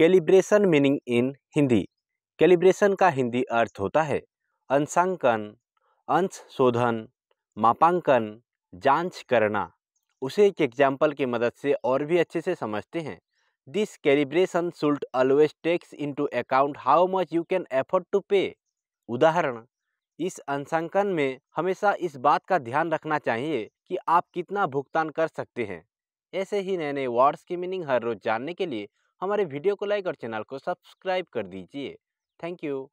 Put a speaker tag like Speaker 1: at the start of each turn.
Speaker 1: calibration meaning in Hindi calibration का हिंदी अर्थ होता है अंशांकन अंश शोधन मापांकन जांच करना उसे एक एग्जाम्पल की मदद से और भी अच्छे से समझते हैं this calibration should always takes into account how much you can afford to pay उदाहरण इस अंशांकन में हमेशा इस बात का ध्यान रखना चाहिए कि आप कितना भुगतान कर सकते हैं ऐसे ही नए नए वर्ड्स की मीनिंग हर रोज़ जानने के लिए हमारे वीडियो को लाइक और चैनल को सब्सक्राइब कर दीजिए थैंक यू